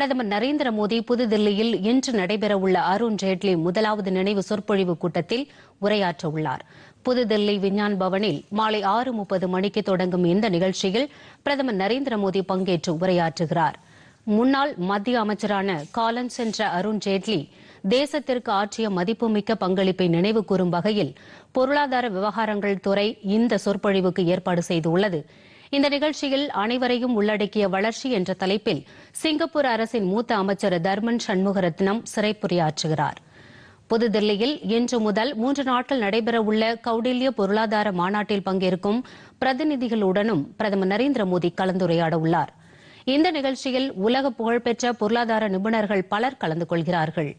பிரதமர் நரேந்திர மோடி புதுதில்லியில் இன்று நடைபெறவுள்ள அருண் ஜேட்லி முதலாவது நினைவு சொற்பொழிவு கூட்டத்தில் உரையாற்றவுள்ளார் புதுதில்லி விஞ்ஞான் பவனில் மாலை ஆறு முப்பது மணிக்கு தொடங்கும் இந்த நிகழ்ச்சியில் பிரதமர் நரேந்திர மோடி பங்கேற்று உரையாற்றுகிறார் முன்னாள் மத்திய அமைச்சரான காலன் சென்ற அருண் ஜேட்லி தேசத்திற்கு ஆற்றிய மதிப்புமிக்க பங்களிப்பை நினைவு கூறும் வகையில் பொருளாதார விவகாரங்கள் துறை இந்த சொற்பொழிவுக்கு ஏற்பாடு செய்துள்ளது இந்த நிகழ்ச்சியில் அனைவரையும் உள்ளடக்கிய வளர்ச்சி என்ற தலைப்பில் சிங்கப்பூர் அரசின் மூத்த அமைச்சர் தர்மன் சண்முகரத்னம் சிறைப்புரியாற்றுகிறார் புதுதில்லியில் இன்று முதல் மூன்று நாட்கள் நடைபெறவுள்ள கௌடில்ய பொருளாதார மாநாட்டில் பங்கேற்கும் பிரதிநிதிகளுடனும் பிரதமர் நரேந்திர மோடி கலந்துரையாட உள்ளார் இந்த நிகழ்ச்சியில் உலக புகழ்பெற்ற பொருளாதார நிபுணர்கள் பலர் கலந்து கொள்கிறார்கள்